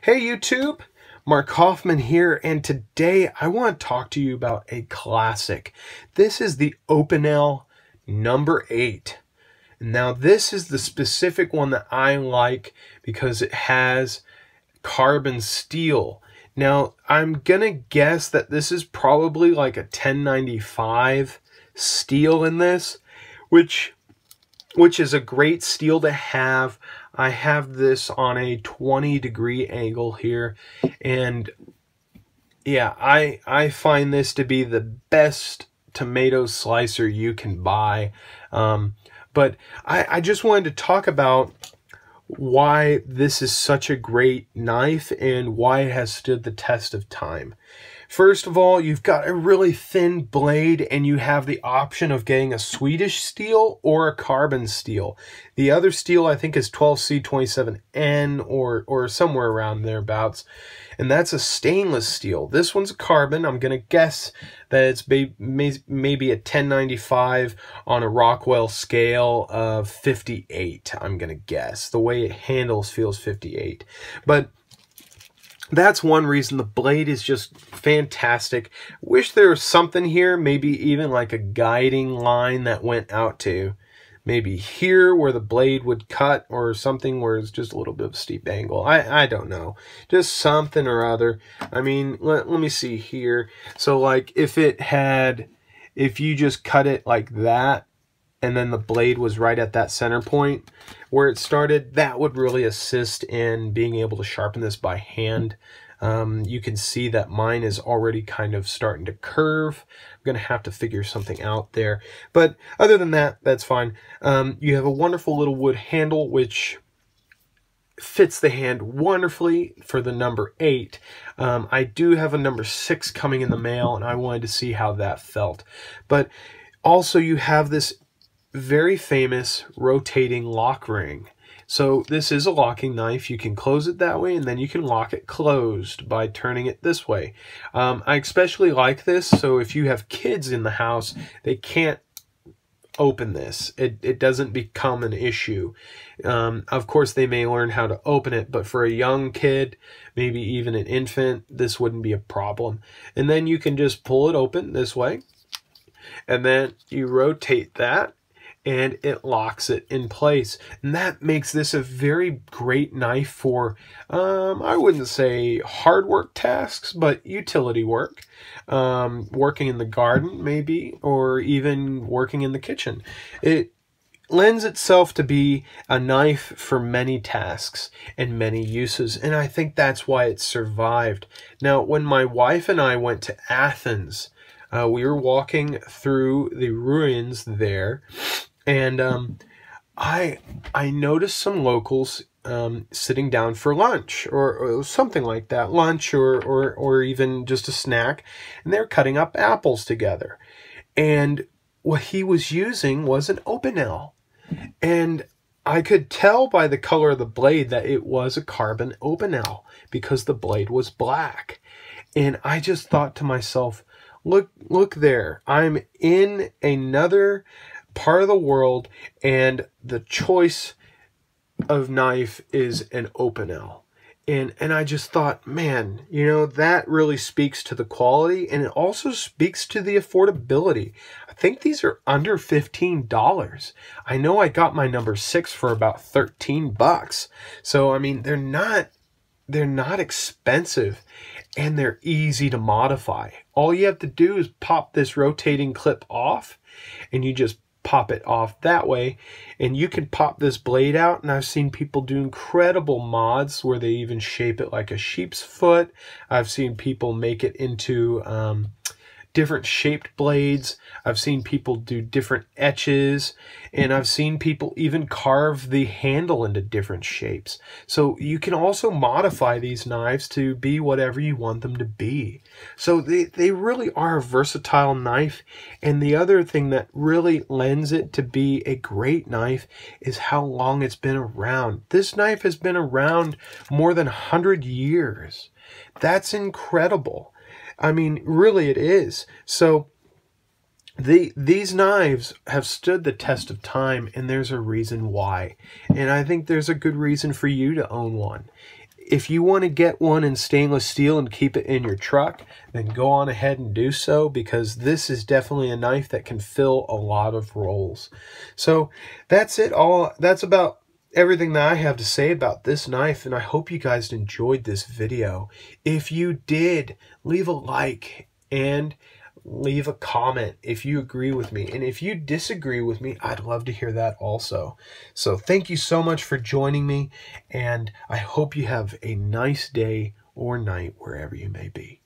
Hey YouTube, Mark Hoffman here, and today I want to talk to you about a classic. This is the Opinel number 8. Now this is the specific one that I like because it has carbon steel. Now I'm going to guess that this is probably like a 1095 steel in this, which which is a great steel to have. I have this on a 20 degree angle here and yeah, I, I find this to be the best tomato slicer you can buy. Um, but I, I just wanted to talk about why this is such a great knife and why it has stood the test of time. First of all, you've got a really thin blade and you have the option of getting a Swedish steel or a carbon steel. The other steel I think is 12C27N or, or somewhere around thereabouts. And that's a stainless steel. This one's a carbon. I'm going to guess that it's may, may, maybe a 1095 on a Rockwell scale of 58, I'm going to guess. The way it handles feels 58. But that's one reason the blade is just fantastic. Wish there was something here, maybe even like a guiding line that went out to maybe here where the blade would cut or something where it's just a little bit of steep angle. I, I don't know. Just something or other. I mean, let, let me see here. So like if it had, if you just cut it like that, and then the blade was right at that center point where it started, that would really assist in being able to sharpen this by hand. Um, you can see that mine is already kind of starting to curve. I'm going to have to figure something out there. But other than that, that's fine. Um, you have a wonderful little wood handle, which fits the hand wonderfully for the number eight. Um, I do have a number six coming in the mail, and I wanted to see how that felt. But also you have this very famous rotating lock ring. So this is a locking knife. You can close it that way, and then you can lock it closed by turning it this way. Um, I especially like this, so if you have kids in the house, they can't open this. It, it doesn't become an issue. Um, of course, they may learn how to open it, but for a young kid, maybe even an infant, this wouldn't be a problem. And then you can just pull it open this way, and then you rotate that, and it locks it in place. And that makes this a very great knife for, um, I wouldn't say hard work tasks, but utility work. Um, working in the garden, maybe, or even working in the kitchen. It lends itself to be a knife for many tasks and many uses, and I think that's why it survived. Now, when my wife and I went to Athens, uh, we were walking through the ruins there, and um, I I noticed some locals um, sitting down for lunch or, or, something like that, lunch or, or or even just a snack, and they're cutting up apples together, and what he was using was an opinel, and I could tell by the color of the blade that it was a carbon opinel because the blade was black. And I just thought to myself, look look there. I'm in another part of the world, and the choice of knife is an open L. And, and I just thought, man, you know, that really speaks to the quality and it also speaks to the affordability. I think these are under $15. I know I got my number six for about 13 bucks. So, I mean, they're not, they're not expensive and they're easy to modify. All you have to do is pop this rotating clip off and you just pop it off that way and you can pop this blade out and I've seen people do incredible mods where they even shape it like a sheep's foot I've seen people make it into um, different shaped blades. I've seen people do different etches, and I've seen people even carve the handle into different shapes. So you can also modify these knives to be whatever you want them to be. So they, they really are a versatile knife. And the other thing that really lends it to be a great knife is how long it's been around. This knife has been around more than 100 years. That's incredible. I mean, really, it is. So the these knives have stood the test of time, and there's a reason why. And I think there's a good reason for you to own one. If you want to get one in stainless steel and keep it in your truck, then go on ahead and do so because this is definitely a knife that can fill a lot of roles. So that's it all. That's about everything that I have to say about this knife, and I hope you guys enjoyed this video. If you did, leave a like and leave a comment if you agree with me. And if you disagree with me, I'd love to hear that also. So thank you so much for joining me, and I hope you have a nice day or night wherever you may be.